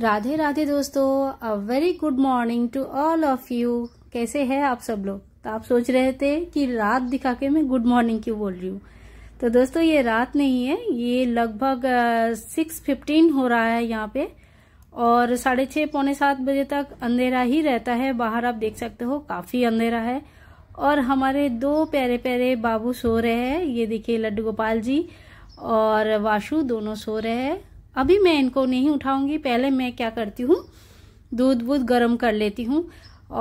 राधे राधे दोस्तों a very good morning to all of you कैसे हैं आप सब लोग तो आप सोच रहे थे कि रात दिखा के मैं गुड मॉर्निंग क्यों बोल रही हूँ तो दोस्तों ये रात नहीं है ये लगभग सिक्स फिफ्टीन हो रहा है यहाँ पे और साढ़े छः पौने सात बजे तक अंधेरा ही रहता है बाहर आप देख सकते हो काफ़ी अंधेरा है और हमारे दो प्यारे प्यारे बाबू सो रहे हैं ये देखिए लड्डू गोपाल जी और वाशु दोनों सो रहे हैं अभी मैं इनको नहीं उठाऊंगी पहले मैं क्या करती हूँ दूध वूध गर्म कर लेती हूँ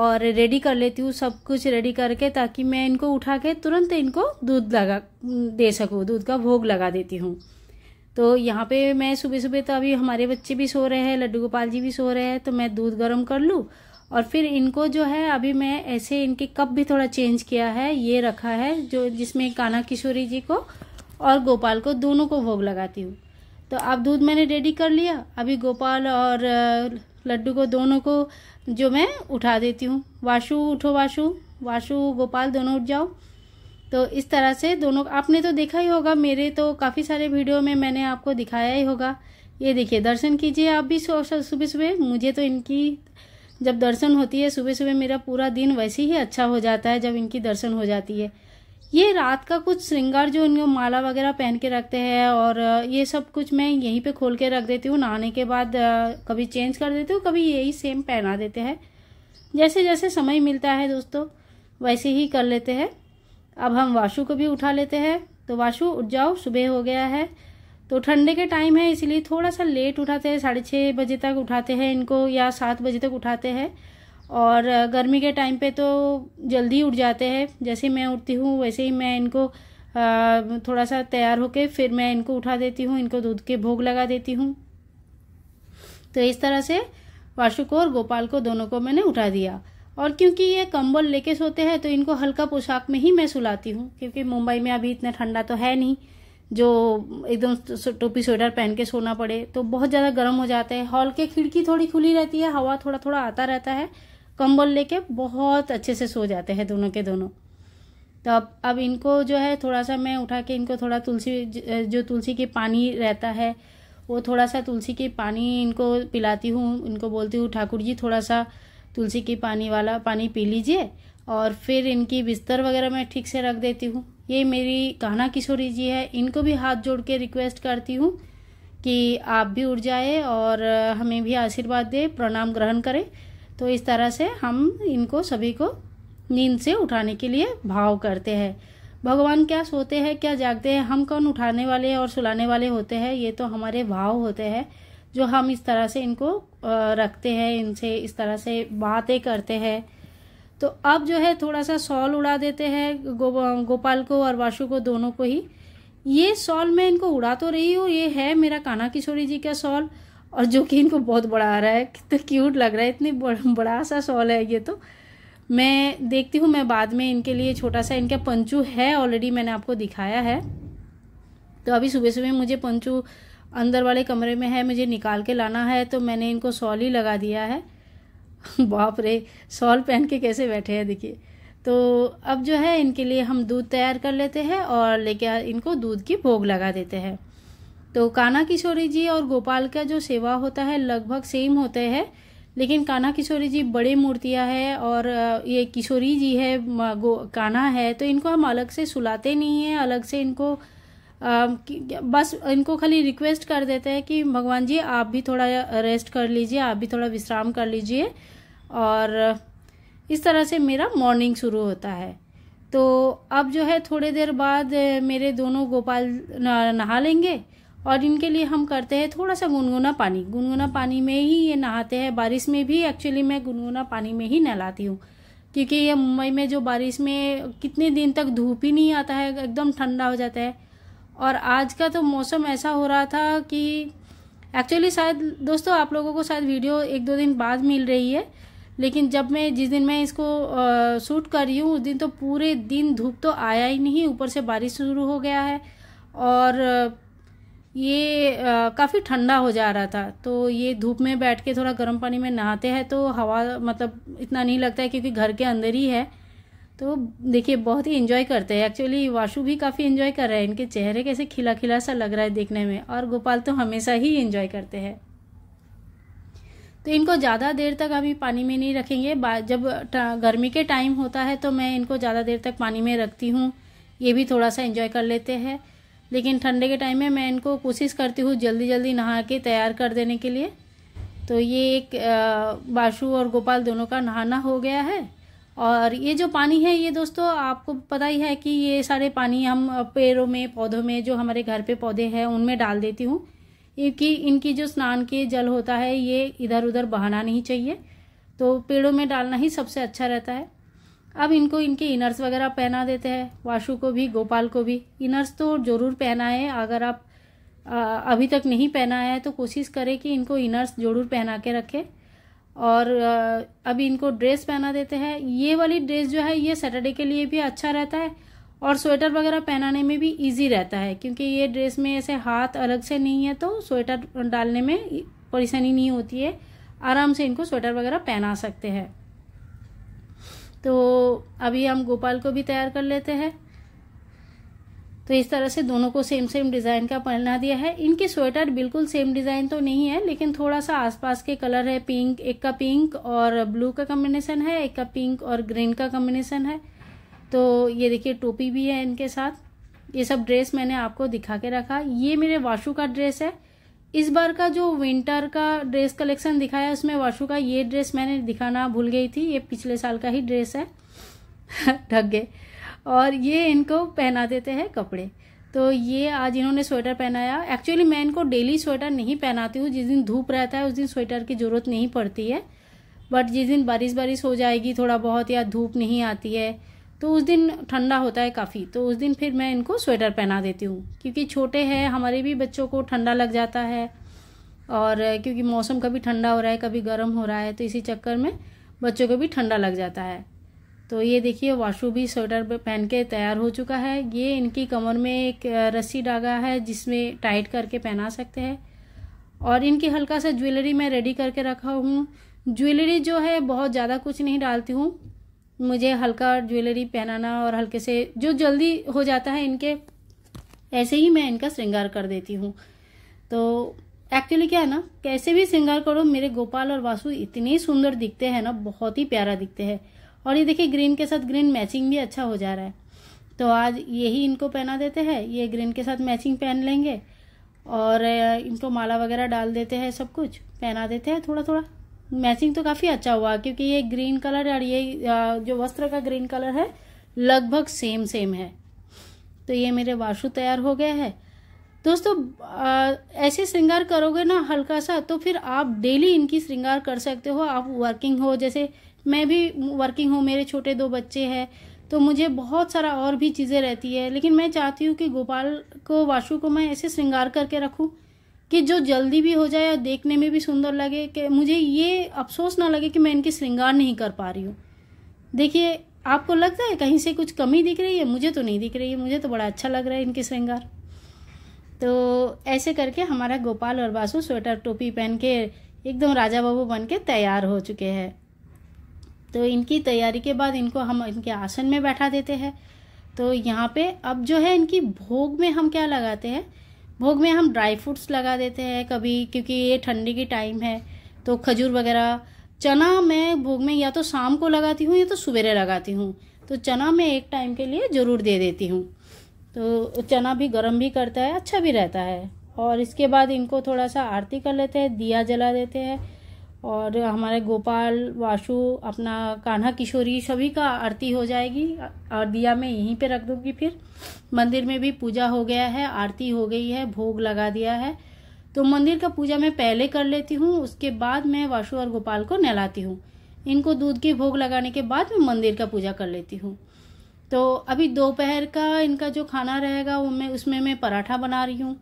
और रेडी कर लेती हूँ सब कुछ रेडी करके ताकि मैं इनको उठा के तुरंत इनको दूध लगा दे सकूँ दूध का भोग लगा देती हूँ तो यहाँ पे मैं सुबह सुबह तो अभी हमारे बच्चे भी सो रहे हैं लड्डू गोपाल जी भी सो रहे हैं तो मैं दूध गर्म कर लूँ और फिर इनको जो है अभी मैं ऐसे इनके कप भी थोड़ा चेंज किया है ये रखा है जो जिसमें काना किशोरी जी को और गोपाल को दोनों को भोग लगाती हूँ तो अब दूध मैंने रेडी कर लिया अभी गोपाल और लड्डू को दोनों को जो मैं उठा देती हूँ वाशु उठो वाशु वाशु गोपाल दोनों उठ जाओ तो इस तरह से दोनों आपने तो देखा ही होगा मेरे तो काफ़ी सारे वीडियो में मैंने आपको दिखाया ही होगा ये देखिए दर्शन कीजिए आप भी सुबह सुबह मुझे तो इनकी जब दर्शन होती है सुबह सुबह मेरा पूरा दिन वैसे ही अच्छा हो जाता है जब इनकी दर्शन हो जाती है ये रात का कुछ श्रृंगार जो इनको माला वगैरह पहन के रखते हैं और ये सब कुछ मैं यहीं पे खोल के रख देती हूँ नहाने के बाद कभी चेंज कर देती हूँ कभी यही सेम पहना देते हैं जैसे जैसे समय मिलता है दोस्तों वैसे ही कर लेते हैं अब हम वाशु को भी उठा लेते हैं तो वाशु उठ जाओ सुबह हो गया है तो ठंडे के टाइम है इसलिए थोड़ा सा लेट उठाते हैं साढ़े छः बजे तक उठाते हैं इनको या सात बजे तक उठाते हैं और गर्मी के टाइम पे तो जल्दी उठ जाते हैं जैसे मैं उठती हूँ वैसे ही मैं इनको थोड़ा सा तैयार होके फिर मैं इनको उठा देती हूँ इनको दूध के भोग लगा देती हूँ तो इस तरह से वाशु को और गोपाल को दोनों को मैंने उठा दिया और क्योंकि ये कंबल लेके सोते हैं तो इनको हल्का पोशाक में ही मैं सुलाती हूँ क्योंकि मुंबई में अभी इतना ठंडा तो है नहीं जो एकदम टोपी स्वेटर पहन के सोना पड़े तो बहुत ज़्यादा गर्म हो जाता है हॉल के खिड़की थोड़ी खुली रहती है हवा थोड़ा थोड़ा आता रहता है कंबल लेके बहुत अच्छे से सो जाते हैं दोनों के दोनों तो अब अब इनको जो है थोड़ा सा मैं उठा के इनको थोड़ा तुलसी जो तुलसी के पानी रहता है वो थोड़ा सा तुलसी के पानी इनको पिलाती हूँ इनको बोलती हूँ ठाकुर जी थोड़ा सा तुलसी के पानी वाला पानी पी लीजिए और फिर इनकी बिस्तर वगैरह मैं ठीक से रख देती हूँ ये मेरी कहना किशोरी जी है इनको भी हाथ जोड़ के रिक्वेस्ट करती हूँ कि आप भी उठ जाए और हमें भी आशीर्वाद दे प्रणाम ग्रहण करें तो इस तरह से हम इनको सभी को नींद से उठाने के लिए भाव करते हैं भगवान क्या सोते हैं क्या जागते हैं हम कौन उठाने वाले और सुलाने वाले होते हैं ये तो हमारे भाव होते हैं जो हम इस तरह से इनको रखते हैं इनसे इस तरह से बातें करते हैं तो अब जो है थोड़ा सा सॉल उड़ा देते हैं गो, गोपाल को और वाशु को दोनों को ही ये सॉल मैं इनको उड़ा तो रही हूँ ये है मेरा कान्हा किशोरी जी का सॉल और जो कि इनको बहुत बड़ा आ रहा है कितना क्यूट लग रहा है इतनी बड़ा बड़ा सा शॉल है ये तो मैं देखती हूँ मैं बाद में इनके लिए छोटा सा इनका पंचू है ऑलरेडी मैंने आपको दिखाया है तो अभी सुबह सुबह मुझे पंचू अंदर वाले कमरे में है मुझे निकाल के लाना है तो मैंने इनको सॉल ही लगा दिया है बाप रे सॉल पहन के कैसे बैठे हैं देखिए तो अब जो है इनके लिए हम दूध तैयार कर लेते हैं और लेके इनको दूध की भोग लगा देते हैं तो काना किशोरी जी और गोपाल का जो सेवा होता है लगभग सेम होते हैं लेकिन काना किशोरी जी बड़े मूर्तियाँ है और ये किशोरी जी है कान्हा है तो इनको हम अलग से सुलाते नहीं हैं अलग से इनको आ, बस इनको खाली रिक्वेस्ट कर देते हैं कि भगवान जी आप भी थोड़ा रेस्ट कर लीजिए आप भी थोड़ा विश्राम कर लीजिए और इस तरह से मेरा मॉर्निंग शुरू होता है तो अब जो है थोड़ी देर बाद मेरे दोनों गोपाल नहा लेंगे और इनके लिए हम करते हैं थोड़ा सा गुनगुना पानी गुनगुना पानी में ही ये नहाते हैं बारिश में भी एक्चुअली मैं गुनगुना पानी में ही नहलाती हूँ क्योंकि ये मुंबई में जो बारिश में कितने दिन तक धूप ही नहीं आता है एकदम ठंडा हो जाता है और आज का तो मौसम ऐसा हो रहा था कि एक्चुअली शायद दोस्तों आप लोगों को शायद वीडियो एक दो दिन बाद मिल रही है लेकिन जब मैं जिस दिन मैं इसको आ, शूट कर रही हूँ उस दिन तो पूरे दिन धूप तो आया ही नहीं ऊपर से बारिश शुरू हो गया है और ये काफ़ी ठंडा हो जा रहा था तो ये धूप में बैठ के थोड़ा गर्म पानी में नहाते हैं तो हवा मतलब इतना नहीं लगता है क्योंकि घर के अंदर ही है तो देखिए बहुत ही इन्जॉय करते हैं एक्चुअली वाशु भी काफ़ी इन्जॉय कर रहे हैं इनके चेहरे कैसे खिला खिला सा लग रहा है देखने में और गोपाल तो हमेशा ही इन्जॉय करते हैं तो इनको ज़्यादा देर तक अभी पानी में नहीं रखेंगे जब गर्मी के टाइम होता है तो मैं इनको ज़्यादा देर तक पानी में रखती हूँ ये भी थोड़ा सा इन्जॉय कर लेते हैं लेकिन ठंडे के टाइम में मैं इनको कोशिश करती हूँ जल्दी जल्दी नहा के तैयार कर देने के लिए तो ये एक बाशु और गोपाल दोनों का नहाना हो गया है और ये जो पानी है ये दोस्तों आपको पता ही है कि ये सारे पानी हम पेड़ों में पौधों में जो हमारे घर पे पौधे हैं उनमें डाल देती हूँ क्योंकि इनकी जो स्नान के जल होता है ये इधर उधर बहाना नहीं चाहिए तो पेड़ों में डालना ही सबसे अच्छा रहता है अब इनको इनके इनर्स वगैरह पहना देते हैं वाशु को भी गोपाल को भी इनर्स तो जरूर पहनाएं अगर आप आ, अभी तक नहीं पहना है तो कोशिश करें कि इनको इनर्स जरूर पहना के रखें और अभी इनको ड्रेस पहना देते हैं ये वाली ड्रेस जो है ये सैटरडे के लिए भी अच्छा रहता है और स्वेटर वगैरह पहनाने में भी इजी रहता है क्योंकि ये ड्रेस में ऐसे हाथ अलग से नहीं है तो स्वेटर डालने में परेशानी नहीं होती है आराम से इनको स्वेटर वगैरह पहना सकते हैं तो अभी हम गोपाल को भी तैयार कर लेते हैं तो इस तरह से दोनों को सेम सेम डिज़ाइन का पहना दिया है इनकी स्वेटर बिल्कुल सेम डिज़ाइन तो नहीं है लेकिन थोड़ा सा आसपास के कलर है पिंक एक का पिंक और ब्लू का कम्बिनेशन है एक का पिंक और ग्रीन का कम्बिनेशन है तो ये देखिए टोपी भी है इनके साथ ये सब ड्रेस मैंने आपको दिखा के रखा ये मेरे वाशु का ड्रेस है इस बार का जो विंटर का ड्रेस कलेक्शन दिखाया उसमें वाशु का ये ड्रेस मैंने दिखाना भूल गई थी ये पिछले साल का ही ड्रेस है ढक गए और ये इनको पहना देते हैं कपड़े तो ये आज इन्होंने स्वेटर पहनाया एक्चुअली मैं इनको डेली स्वेटर नहीं पहनाती हूँ जिस दिन धूप रहता है उस दिन स्वेटर की ज़रूरत नहीं पड़ती है बट जिस दिन बारिश बारिश हो जाएगी थोड़ा बहुत या धूप नहीं आती है तो उस दिन ठंडा होता है काफ़ी तो उस दिन फिर मैं इनको स्वेटर पहना देती हूँ क्योंकि छोटे हैं हमारे भी बच्चों को ठंडा लग जाता है और क्योंकि मौसम कभी ठंडा हो रहा है कभी गर्म हो रहा है तो इसी चक्कर में बच्चों को भी ठंडा लग जाता है तो ये देखिए वाशु भी स्वेटर पहन के तैयार हो चुका है ये इनकी कमर में एक रस्सी डागा है जिसमें टाइट करके पहना सकते हैं और इनकी हल्का सा ज्वेलरी मैं रेडी करके रखा हूँ ज्वेलरी जो है बहुत ज़्यादा कुछ नहीं डालती हूँ मुझे हल्का ज्वेलरी पहनाना और हल्के से जो जल्दी हो जाता है इनके ऐसे ही मैं इनका श्रृंगार कर देती हूँ तो एक्चुअली क्या है ना कैसे भी श्रृंगार करो मेरे गोपाल और वासु इतने सुंदर दिखते हैं ना बहुत ही प्यारा दिखते हैं और ये देखिए ग्रीन के साथ ग्रीन मैचिंग भी अच्छा हो जा रहा है तो आज यही इनको पहना देते हैं ये ग्रीन के साथ मैचिंग पहन लेंगे और इनको माला वगैरह डाल देते हैं सब कुछ पहना देते हैं थोड़ा थोड़ा मैचिंग तो काफ़ी अच्छा हुआ क्योंकि ये ग्रीन कलर और ये जो वस्त्र का ग्रीन कलर है लगभग सेम सेम है तो ये मेरे वाशु तैयार हो गया है दोस्तों ऐसे श्रृंगार करोगे ना हल्का सा तो फिर आप डेली इनकी श्रृंगार कर सकते हो आप वर्किंग हो जैसे मैं भी वर्किंग हूँ मेरे छोटे दो बच्चे हैं तो मुझे बहुत सारा और भी चीज़ें रहती है लेकिन मैं चाहती हूँ कि गोपाल को वाशु को मैं ऐसे श्रृंगार करके रखूँ कि जो जल्दी भी हो जाए और देखने में भी सुंदर लगे कि मुझे ये अफसोस ना लगे कि मैं इनकी श्रृंगार नहीं कर पा रही हूँ देखिए आपको लगता है कहीं से कुछ कमी दिख रही है मुझे तो नहीं दिख रही है मुझे तो बड़ा अच्छा लग रहा है इनकी श्रृंगार तो ऐसे करके हमारा गोपाल और बासु स्वेटर टोपी पहन के एकदम राजा बाबू बन के तैयार हो चुके हैं तो इनकी तैयारी के बाद इनको हम इनके आसन में बैठा देते हैं तो यहाँ पे अब जो है इनकी भोग में हम क्या लगाते हैं भोग में हम ड्राई फ्रूट्स लगा देते हैं कभी क्योंकि ये ठंडी की टाइम है तो खजूर वगैरह चना मैं भोग में या तो शाम को लगाती हूँ या तो सवेरे लगाती हूँ तो चना मैं एक टाइम के लिए ज़रूर दे देती हूँ तो चना भी गर्म भी करता है अच्छा भी रहता है और इसके बाद इनको थोड़ा सा आरती कर लेते हैं दिया जला देते हैं और हमारे गोपाल वाशु अपना कान्हा किशोरी सभी का आरती हो जाएगी और दिया मैं यहीं पे रख दूँगी फिर मंदिर में भी पूजा हो गया है आरती हो गई है भोग लगा दिया है तो मंदिर का पूजा मैं पहले कर लेती हूँ उसके बाद मैं वाशु और गोपाल को नहलाती हूँ इनको दूध के भोग लगाने के बाद मैं मंदिर का पूजा कर लेती हूँ तो अभी दोपहर का इनका जो खाना रहेगा वो मैं उसमें मैं पराठा बना रही हूँ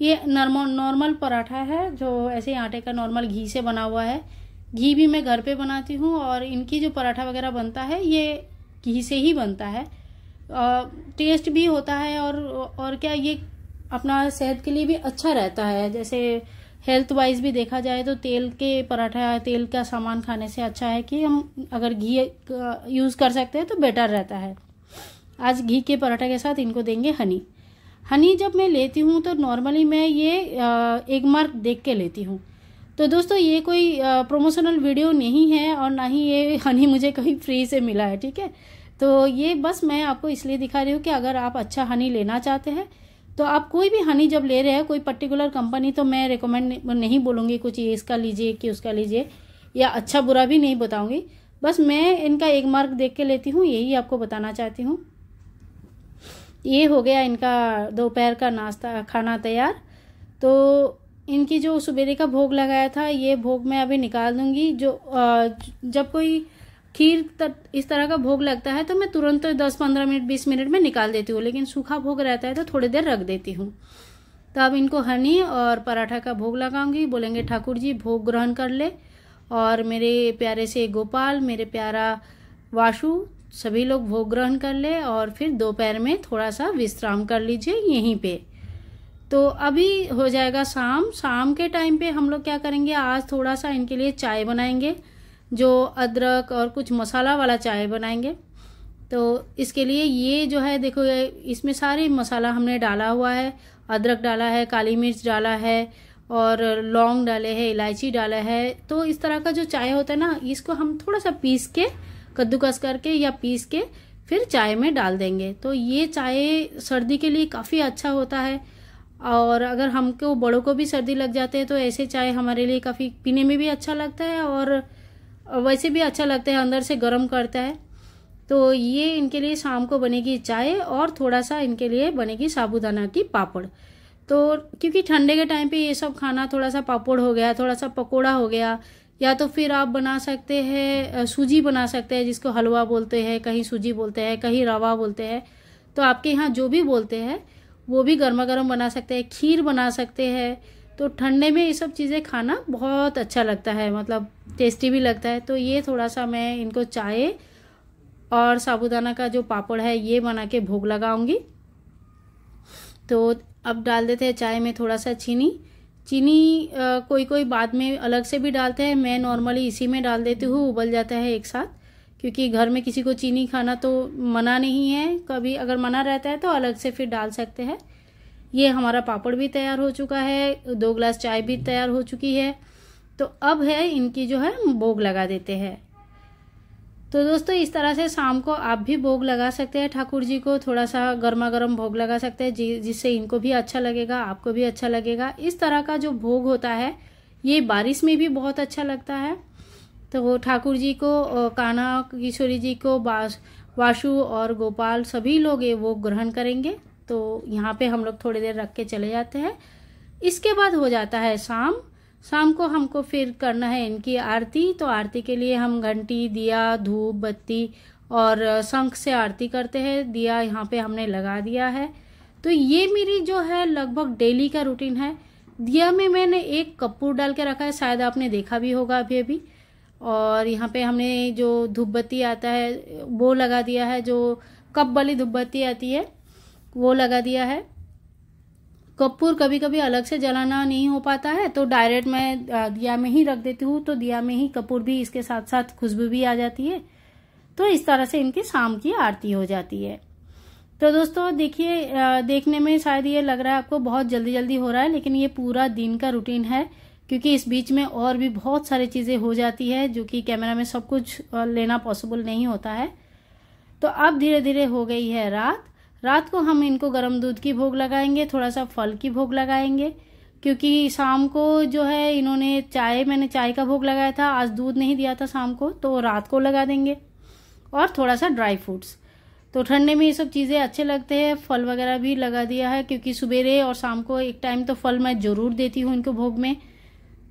ये नॉर्मल नॉर्मल पराठा है जो ऐसे आटे का नॉर्मल घी से बना हुआ है घी भी मैं घर पे बनाती हूँ और इनकी जो पराठा वगैरह बनता है ये घी से ही बनता है टेस्ट भी होता है और और क्या ये अपना सेहत के लिए भी अच्छा रहता है जैसे हेल्थ वाइज भी देखा जाए तो तेल के पराठा तेल का सामान खाने से अच्छा है कि हम अगर घी यूज़ कर सकते हैं तो बेटर रहता है आज घी के पराठा के साथ इनको देंगे हनी हनी जब मैं लेती हूँ तो नॉर्मली मैं ये एक मार्क देख के लेती हूँ तो दोस्तों ये कोई प्रोमोशनल वीडियो नहीं है और ना ही ये हनी मुझे कहीं फ्री से मिला है ठीक है तो ये बस मैं आपको इसलिए दिखा रही हूँ कि अगर आप अच्छा हनी लेना चाहते हैं तो आप कोई भी हनी जब ले रहे हैं कोई पर्टिकुलर कंपनी तो मैं रिकमेंड नहीं बोलूँगी कुछ ये इसका लीजिए कि उसका लीजिए या अच्छा बुरा भी नहीं बताऊँगी बस मैं इनका एक मार्क देख के लेती हूँ यही आपको बताना चाहती हूँ ये हो गया इनका दोपहर का नाश्ता खाना तैयार तो इनकी जो सबेरे का भोग लगाया था ये भोग मैं अभी निकाल दूंगी जो आ, जब कोई खीर तर, इस तरह का भोग लगता है तो मैं तुरंत दस पंद्रह मिनट बीस मिनट में निकाल देती हूँ लेकिन सूखा भोग रहता है तो थोड़ी देर रख देती हूँ तो अब इनको हनी और पराठा का भोग लगाऊंगी बोलेंगे ठाकुर जी भोग ग्रहण कर ले और मेरे प्यारे से गोपाल मेरे प्यारा वाशु सभी लोग भोग ग्रहण कर ले और फिर दोपहर में थोड़ा सा विश्राम कर लीजिए यहीं पे तो अभी हो जाएगा शाम शाम के टाइम पे हम लोग क्या करेंगे आज थोड़ा सा इनके लिए चाय बनाएंगे जो अदरक और कुछ मसाला वाला चाय बनाएंगे तो इसके लिए ये जो है देखो इसमें सारे मसाला हमने डाला हुआ है अदरक डाला है काली मिर्च डाला है और लौंग डाले हैं इलायची डाला है तो इस तरह का जो चाय होता है ना इसको हम थोड़ा सा पीस के कद्दूकस करके या पीस के फिर चाय में डाल देंगे तो ये चाय सर्दी के लिए काफ़ी अच्छा होता है और अगर हमको बड़ों को भी सर्दी लग जाते हैं तो ऐसे चाय हमारे लिए काफ़ी पीने में भी अच्छा लगता है और वैसे भी अच्छा लगता है अंदर से गर्म करता है तो ये इनके लिए शाम को बनेगी चाय और थोड़ा सा इनके लिए बनेगी साबुदाना की पापड़ तो क्योंकि ठंडे के टाइम पे ये सब खाना थोड़ा सा पापड़ हो गया थोड़ा सा पकोड़ा हो गया या तो फिर आप बना सकते हैं सूजी बना सकते हैं जिसको हलवा बोलते हैं कहीं सूजी बोलते हैं कहीं रवा बोलते हैं तो आपके यहाँ जो भी बोलते हैं वो भी गर्मा गर्म बना सकते हैं खीर बना सकते हैं तो ठंडे में ये सब चीज़ें खाना बहुत अच्छा लगता है मतलब टेस्टी भी लगता है तो ये थोड़ा सा मैं इनको चाय और साबुदाना का जो पापड़ है ये बना के भोग लगाऊंगी तो अब डाल देते हैं चाय में थोड़ा सा चीनी चीनी कोई कोई बाद में अलग से भी डालते हैं मैं नॉर्मली इसी में डाल देती हूँ उबल जाता है एक साथ क्योंकि घर में किसी को चीनी खाना तो मना नहीं है कभी अगर मना रहता है तो अलग से फिर डाल सकते हैं ये हमारा पापड़ भी तैयार हो चुका है दो ग्लास चाय भी तैयार हो चुकी है तो अब है इनकी जो है भोग लगा देते हैं तो दोस्तों इस तरह से शाम को आप भी भोग लगा सकते हैं ठाकुर जी को थोड़ा सा गर्मा गर्म भोग लगा सकते हैं जी जिससे इनको भी अच्छा लगेगा आपको भी अच्छा लगेगा इस तरह का जो भोग होता है ये बारिश में भी बहुत अच्छा लगता है तो वो ठाकुर जी को कान्हा किशोरी जी को बास वासु और गोपाल सभी लोग ये वो ग्रहण करेंगे तो यहाँ पे हम लोग थोड़ी देर रख के चले जाते हैं इसके बाद हो जाता है शाम शाम को हमको फिर करना है इनकी आरती तो आरती के लिए हम घंटी दिया धूप बत्ती और शंख से आरती करते हैं दिया यहाँ पे हमने लगा दिया है तो ये मेरी जो है लगभग डेली का रूटीन है दिया में मैंने एक कपूर डाल के रखा है शायद आपने देखा भी होगा अभी अभी और यहाँ पे हमने जो धूपबत्ती आता है वो लगा दिया है जो कप वाली धूपबत्ती आती है वो लगा दिया है कपूर कभी कभी अलग से जलाना नहीं हो पाता है तो डायरेक्ट मैं दिया में ही रख देती हूँ तो दिया में ही कपूर भी इसके साथ साथ खुशबू भी आ जाती है तो इस तरह से इनकी शाम की आरती हो जाती है तो दोस्तों देखिए देखने में शायद ये लग रहा है आपको बहुत जल्दी जल्दी हो रहा है लेकिन ये पूरा दिन का रूटीन है क्योंकि इस बीच में और भी बहुत सारी चीज़ें हो जाती है जो कि कैमरा में सब कुछ लेना पॉसिबल नहीं होता है तो अब धीरे धीरे हो गई है रात रात को हम इनको गर्म दूध की भोग लगाएंगे थोड़ा सा फल की भोग लगाएंगे क्योंकि शाम को जो है इन्होंने चाय मैंने चाय का भोग लगाया था आज दूध नहीं दिया था शाम को तो रात को लगा देंगे और थोड़ा सा ड्राई फ्रूट्स तो ठंडे में ये सब चीज़ें अच्छे लगते हैं फल वगैरह भी लगा दिया है क्योंकि सवेरे और शाम को एक टाइम तो फल मैं ज़रूर देती हूँ इनको भोग में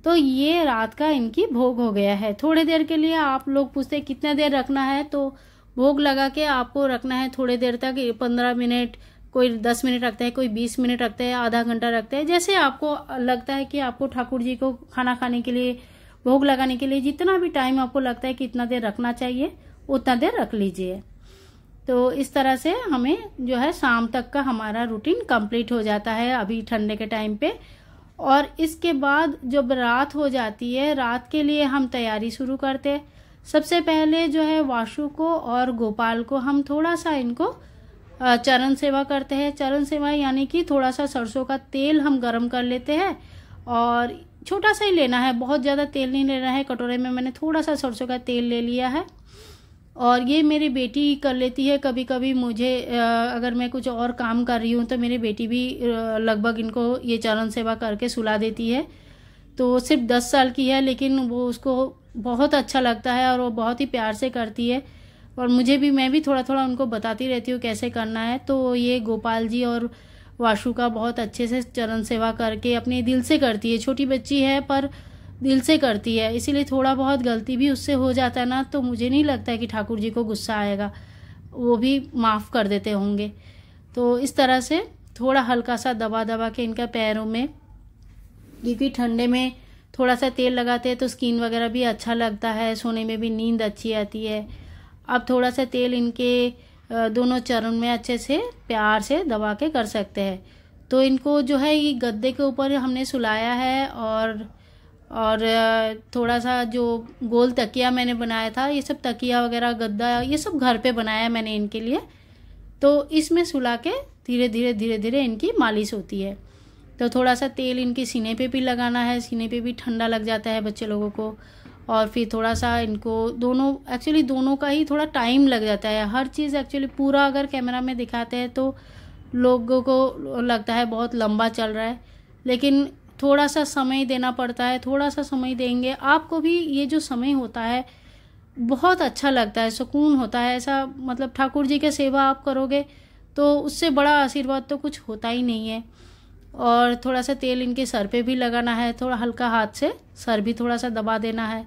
तो ये रात का इनकी भोग हो गया है थोड़ी देर के लिए आप लोग पूछते कितना देर रखना है तो भोग लगा के आपको रखना है थोड़ी देर तक पंद्रह मिनट कोई दस मिनट रखते हैं कोई बीस मिनट रखते हैं आधा घंटा रखते हैं जैसे आपको लगता है कि आपको ठाकुर जी को खाना खाने के लिए भोग लगाने के लिए जितना भी टाइम आपको लगता है कि इतना देर रखना चाहिए उतना देर रख लीजिए तो इस तरह से हमें जो है शाम तक का हमारा रूटीन कंप्लीट हो जाता है अभी ठंडे के टाइम पे और इसके बाद जब रात हो जाती है रात के लिए हम तैयारी शुरू करते हैं सबसे पहले जो है वाशु को और गोपाल को हम थोड़ा सा इनको चरण सेवा करते हैं चरण सेवा यानी कि थोड़ा सा सरसों का तेल हम गर्म कर लेते हैं और छोटा सा ही लेना है बहुत ज़्यादा तेल नहीं लेना है कटोरे में मैंने थोड़ा सा सरसों का तेल ले लिया है और ये मेरी बेटी कर लेती है कभी कभी मुझे अगर मैं कुछ और काम कर रही हूँ तो मेरी बेटी भी लगभग इनको ये चरण सेवा करके सुला देती है तो सिर्फ दस साल की है लेकिन वो उसको बहुत अच्छा लगता है और वो बहुत ही प्यार से करती है और मुझे भी मैं भी थोड़ा थोड़ा उनको बताती रहती हूँ कैसे करना है तो ये गोपाल जी और वाशु का बहुत अच्छे से चरण सेवा करके अपने दिल से करती है छोटी बच्ची है पर दिल से करती है इसीलिए थोड़ा बहुत गलती भी उससे हो जाता है ना तो मुझे नहीं लगता है कि ठाकुर जी को गुस्सा आएगा वो भी माफ़ कर देते होंगे तो इस तरह से थोड़ा हल्का सा दबा दबा के इनका पैरों में क्योंकि ठंडे में थोड़ा सा तेल लगाते हैं तो स्किन वगैरह भी अच्छा लगता है सोने में भी नींद अच्छी आती है अब थोड़ा सा तेल इनके दोनों चरण में अच्छे से प्यार से दबा के कर सकते हैं तो इनको जो है ये गद्दे के ऊपर हमने सुलाया है और और थोड़ा सा जो गोल तकिया मैंने बनाया था ये सब तकिया वगैरह गद्दा ये सब घर पे बनाया मैंने इनके लिए तो इसमें सुला के धीरे धीरे धीरे धीरे इनकी मालिश होती है तो थोड़ा सा तेल इनके सीने पे भी लगाना है सीने पे भी ठंडा लग जाता है बच्चे लोगों को और फिर थोड़ा सा इनको दोनों एक्चुअली दोनों का ही थोड़ा टाइम लग जाता है हर चीज़ एक्चुअली पूरा अगर कैमरा में दिखाते हैं तो लोगों को लगता है बहुत लंबा चल रहा है लेकिन थोड़ा सा समय देना पड़ता है थोड़ा सा समय देंगे आपको भी ये जो समय होता है बहुत अच्छा लगता है सुकून होता है ऐसा मतलब ठाकुर जी की सेवा आप करोगे तो उससे बड़ा आशीर्वाद तो कुछ होता ही नहीं है और थोड़ा सा तेल इनके सर पे भी लगाना है थोड़ा हल्का हाथ से सर भी थोड़ा सा दबा देना है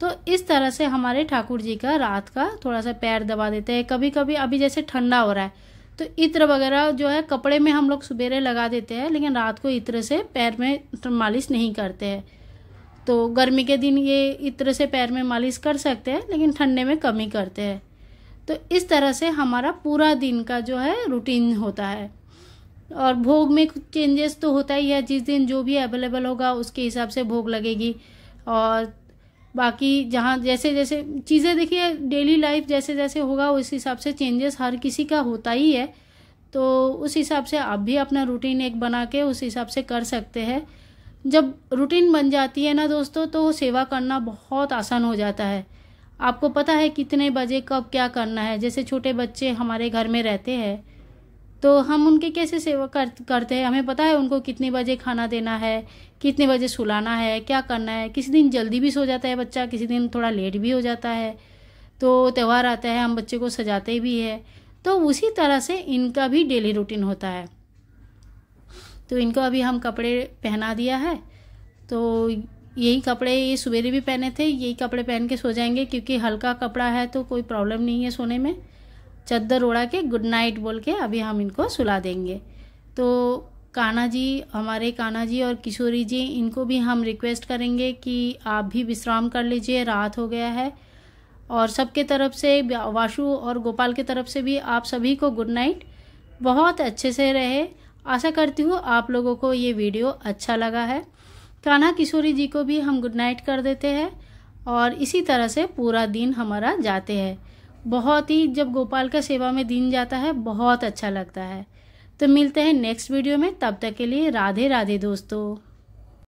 तो इस तरह से हमारे ठाकुर जी का रात का थोड़ा सा पैर दबा देते हैं कभी कभी अभी जैसे ठंडा हो रहा है तो इत्र वगैरह जो है कपड़े में हम लोग सुबेरे लगा देते हैं लेकिन रात को इत्र से पैर में तो मालिश नहीं करते हैं तो गर्मी के दिन ये इत्र से पैर में मालिश कर सकते हैं लेकिन ठंडे में कमी करते हैं तो इस तरह से हमारा पूरा दिन का जो है रूटीन होता है और भोग में कुछ चेंजेस तो होता ही है जिस दिन जो भी अवेलेबल होगा उसके हिसाब से भोग लगेगी और बाकी जहाँ जैसे जैसे चीज़ें देखिए डेली लाइफ जैसे जैसे होगा उस हिसाब से चेंजेस हर किसी का होता ही है तो उस हिसाब से आप भी अपना रूटीन एक बना के उस हिसाब से कर सकते हैं जब रूटीन बन जाती है ना दोस्तों तो सेवा करना बहुत आसान हो जाता है आपको पता है कितने बजे कब क्या करना है जैसे छोटे बच्चे हमारे घर में रहते हैं तो हम उनके कैसे सेवा कर करते हैं हमें पता है उनको कितने बजे खाना देना है कितने बजे सुलाना है क्या करना है किसी दिन जल्दी भी सो जाता है बच्चा किसी दिन थोड़ा लेट भी हो जाता है तो त्यौहार आता है हम बच्चे को सजाते भी है तो उसी तरह से इनका भी डेली रूटीन होता है तो इनको अभी हम कपड़े पहना दिया है तो यही कपड़े ये सवेरे भी पहने थे यही कपड़े पहन के सो जाएंगे क्योंकि हल्का कपड़ा है तो कोई प्रॉब्लम नहीं है सोने में चद्दर उड़ा के गुड नाइट बोल के अभी हम इनको सुला देंगे तो कान्हा जी हमारे कान्हा जी और किशोरी जी इनको भी हम रिक्वेस्ट करेंगे कि आप भी विश्राम कर लीजिए रात हो गया है और सबके तरफ से वाशु और गोपाल के तरफ से भी आप सभी को गुड नाइट बहुत अच्छे से रहे आशा करती हूँ आप लोगों को ये वीडियो अच्छा लगा है कान्हा किशोरी जी को भी हम गुड नाइट कर देते हैं और इसी तरह से पूरा दिन हमारा जाते हैं बहुत ही जब गोपाल का सेवा में दिन जाता है बहुत अच्छा लगता है तो मिलते हैं नेक्स्ट वीडियो में तब तक के लिए राधे राधे दोस्तों